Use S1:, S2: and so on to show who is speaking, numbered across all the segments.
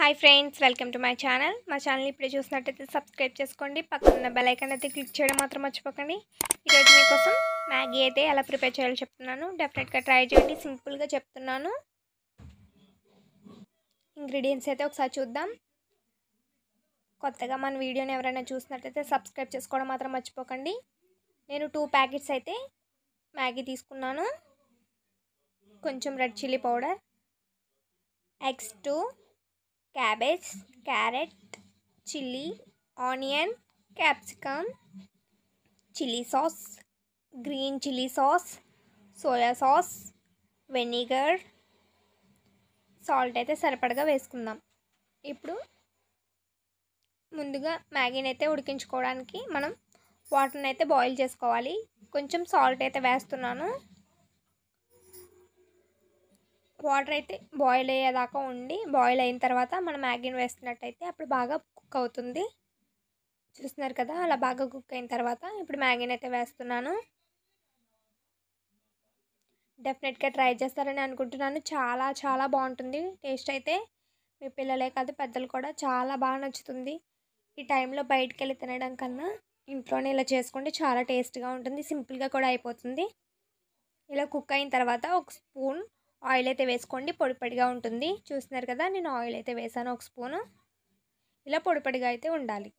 S1: hi friends welcome to my channel మా channel ఇప్పుడే చూసినట్టయితే సబ్స్క్రైబ్ చేసుకోండి పక్కన బెలైకన్ అయితే క్లిక్ చేయడం మాత్రం మర్చిపోకండి ఈరోజు మీకోసం మ్యాగీ అయితే ఎలా ప్రిపేర్ చేయాలో చెప్తున్నాను డెఫినెట్గా ట్రై చేయండి సింపుల్గా చెప్తున్నాను ఇంగ్రీడియంట్స్ అయితే ఒకసారి చూద్దాం కొత్తగా మన వీడియోని ఎవరైనా చూసినట్టయితే సబ్స్క్రైబ్ చేసుకోవడం మాత్రం మర్చిపోకండి నేను టూ ప్యాకెట్స్ అయితే మ్యాగీ తీసుకున్నాను కొంచెం red chilli powder eggs two cabbage carrot chilli onion capsicum chilli sauce green chilli sauce soya sauce vinegar salt అయితే సరిపడగా వేసుకుందాం ఇప్పుడు ముందుగా మ్యాగీని అయితే ఉడికించుకోవడానికి మనం వాటర్ని అయితే బాయిల్ చేసుకోవాలి కొంచెం సాల్ట్ అయితే వేస్తున్నాను వాటర్ అయితే బాయిల్ అయ్యేదాకా ఉండి బాయిల్ అయిన తర్వాత మనం మ్యాగీని వేస్తున్నట్టయితే అప్పుడు బాగా కుక్ అవుతుంది చూస్తున్నారు కదా అలా బాగా కుక్ అయిన తర్వాత ఇప్పుడు మ్యాగీని అయితే వేస్తున్నాను డెఫినెట్గా ట్రై చేస్తారని అనుకుంటున్నాను చాలా చాలా బాగుంటుంది టేస్ట్ అయితే మీ పిల్లలే కాదు పెద్దలు కూడా చాలా బాగా నచ్చుతుంది ఈ టైంలో బయటికి వెళ్ళి తినడం కన్నా ఇంట్లోనే ఇలా చేసుకుంటే చాలా టేస్ట్గా ఉంటుంది సింపుల్గా కూడా అయిపోతుంది ఇలా కుక్ అయిన తర్వాత ఒక స్పూన్ ఆయిల్ అయితే వేసుకోండి పొడి ఉంటుంది చూస్తున్నారు కదా నేను ఆయిల్ అయితే వేసాను ఒక స్పూను ఇలా పొడి పొడిగా అయితే ఉండాలి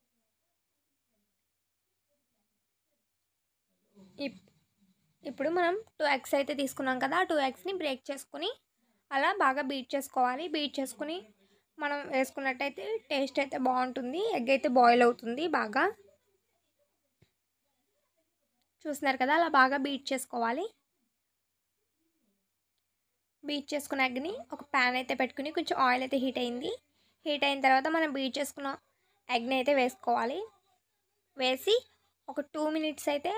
S1: ఇప్పుడు మనం టూ ఎగ్స్ అయితే తీసుకున్నాం కదా ఆ టూ ఎగ్స్ని బ్రేక్ చేసుకుని అలా బాగా బీట్ చేసుకోవాలి బీట్ చేసుకుని మనం వేసుకున్నట్టయితే టేస్ట్ అయితే బాగుంటుంది ఎగ్ అయితే బాయిల్ అవుతుంది బాగా చూస్తున్నారు కదా అలా బాగా బీట్ చేసుకోవాలి బీట్ చేసుకున్న ఎగ్ని ఒక ప్యాన్ అయితే పెట్టుకుని కొంచెం ఆయిల్ అయితే హీట్ అయింది హీట్ అయిన తర్వాత మనం బీట్ చేసుకున్న ఎగ్ని అయితే వేసుకోవాలి వేసి ఒక టూ మినిట్స్ అయితే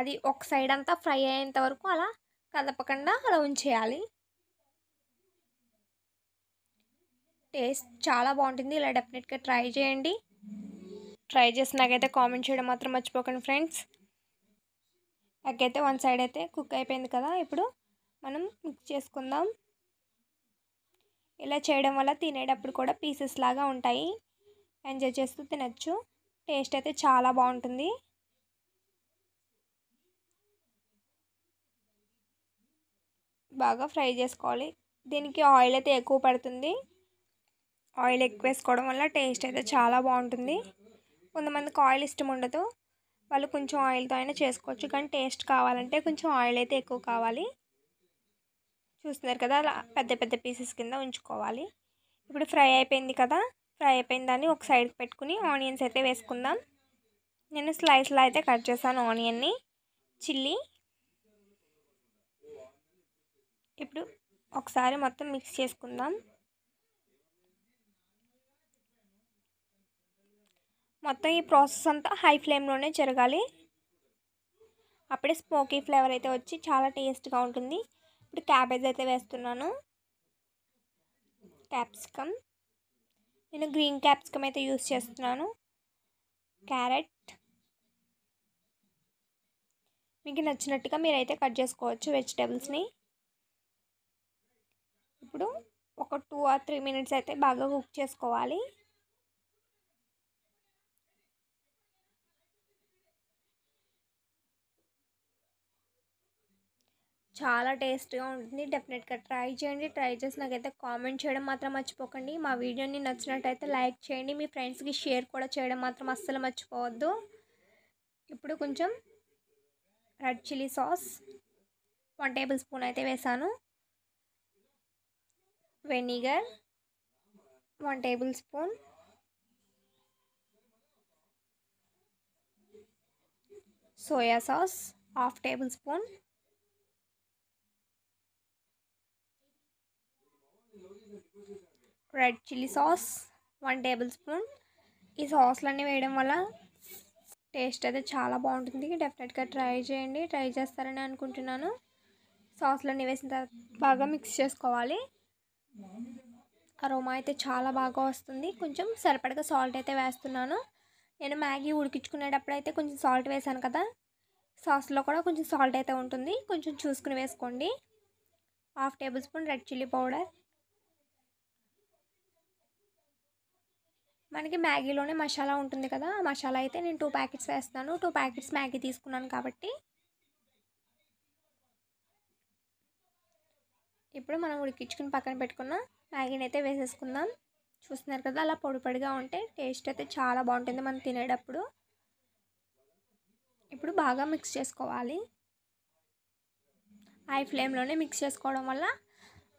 S1: అది ఒక సైడ్ అంతా ఫ్రై అయ్యేంత వరకు అలా కదపకుండా అలా ఉంచేయాలి టేస్ట్ చాలా బాగుంటుంది ఇలా డెఫినెట్గా ట్రై చేయండి ట్రై చేసి నాకైతే కామెంట్ చేయడం మాత్రం మర్చిపోకండి ఫ్రెండ్స్ ఎగ్ అయితే వన్ సైడ్ అయితే కుక్ అయిపోయింది కదా ఇప్పుడు మనం మిక్స్ చేసుకుందాం ఇలా చేయడం వల్ల తినేటప్పుడు కూడా పీసెస్ లాగా ఉంటాయి ఎంజాయ్ చేస్తూ తినచ్చు టేస్ట్ అయితే చాలా బాగుంటుంది బాగా ఫ్రై చేసుకోవాలి దీనికి ఆయిల్ అయితే ఎక్కువ పడుతుంది ఆయిల్ ఎక్కువ వేసుకోవడం వల్ల టేస్ట్ అయితే చాలా బాగుంటుంది కొంతమందికి ఆయిల్ ఇష్టం ఉండదు వాళ్ళు కొంచెం ఆయిల్తో అయినా చేసుకోవచ్చు కానీ టేస్ట్ కావాలంటే కొంచెం ఆయిల్ అయితే ఎక్కువ కావాలి చూస్తున్నారు కదా అలా పెద్ద పెద్ద పీసెస్ కింద ఉంచుకోవాలి ఇప్పుడు ఫ్రై అయిపోయింది కదా ఫ్రై అయిపోయిన దాన్ని ఒక సైడ్కి పెట్టుకుని ఆనియన్స్ అయితే వేసుకుందాం నేను స్లైస్లో అయితే కట్ చేశాను ఆనియన్ని చిల్లీ ఇప్పుడు ఒకసారి మొత్తం మిక్స్ చేసుకుందాం మొత్తం ఈ ప్రాసెస్ అంతా హై ఫ్లేమ్లోనే జరగాలి అప్పుడే స్మోకీ ఫ్లేవర్ అయితే వచ్చి చాలా టేస్ట్గా ఉంటుంది ఇప్పుడు క్యాబేజ్ అయితే వేస్తున్నాను క్యాప్సికమ్ నేను గ్రీన్ క్యాప్సికమ్ అయితే యూస్ చేస్తున్నాను క్యారెట్ మీకు నచ్చినట్టుగా మీరైతే కట్ చేసుకోవచ్చు వెజిటేబుల్స్ని ఇప్పుడు ఒక టూ ఆర్ త్రీ మినిట్స్ అయితే బాగా కుక్ చేసుకోవాలి చాలా టేస్ట్గా ఉంటుంది డెఫినెట్గా ట్రై చేయండి ట్రై చేసి నాకైతే కామెంట్ చేయడం మాత్రం మర్చిపోకండి మా వీడియోని నచ్చినట్టయితే లైక్ చేయండి మీ ఫ్రెండ్స్కి షేర్ కూడా చేయడం మాత్రం అస్సలు మర్చిపోవద్దు ఇప్పుడు కొంచెం red chilli sauce one tablespoon అయితే వేసాను vinegar one tablespoon soya sauce half tablespoon red chilli sauce one tablespoon ఈ సాస్లన్నీ వేయడం వల్ల టేస్ట్ అయితే చాలా బాగుంటుంది డెఫినెట్గా ట్రై చేయండి ట్రై చేస్తారని అనుకుంటున్నాను సాస్లన్నీ వేసిన తర్వాత బాగా మిక్స్ చేసుకోవాలి అరోమా అయితే చాలా బాగా వస్తుంది కొంచెం సరిపడగా సాల్ట్ అయితే వేస్తున్నాను నేను మ్యాగీ ఉడికించుకునేటప్పుడు అయితే కొంచెం సాల్ట్ వేసాను కదా సాస్లో కూడా కొంచెం సాల్ట్ అయితే ఉంటుంది కొంచెం చూసుకుని వేసుకోండి half tablespoon red chilli powder మనకి మ్యాగీలోనే మసాలా ఉంటుంది కదా ఆ మసాలా అయితే నేను టూ ప్యాకెట్స్ వేస్తాను టూ ప్యాకెట్స్ మ్యాగీ తీసుకున్నాను కాబట్టి ఇప్పుడు మనం ఉడికించుకుని పక్కన పెట్టుకున్న మ్యాగీని అయితే వేసేసుకుందాం చూస్తున్నారు కదా అలా పొడి పొడిగా ఉంటే టేస్ట్ అయితే చాలా బాగుంటుంది మనం తినేటప్పుడు ఇప్పుడు బాగా మిక్స్ చేసుకోవాలి హై ఫ్లేమ్లోనే మిక్స్ చేసుకోవడం వల్ల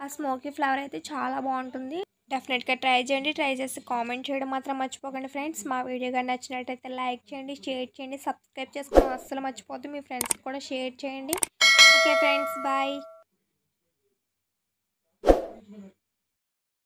S1: ఆ స్మోకీ ఫ్లేవర్ అయితే చాలా బాగుంటుంది డెఫినెట్గా ట్రై చేయండి ట్రై చేసి కామెంట్ చేయడం మాత్రం మర్చిపోకండి ఫ్రెండ్స్ మా వీడియో కానీ నచ్చినట్టయితే లైక్ చేయండి షేర్ చేయండి సబ్స్క్రైబ్ చేసుకోవడం అస్సలు మర్చిపోద్దు మీ ఫ్రెండ్స్కి కూడా షేర్ చేయండి ఓకే ఫ్రెండ్స్ బాయ్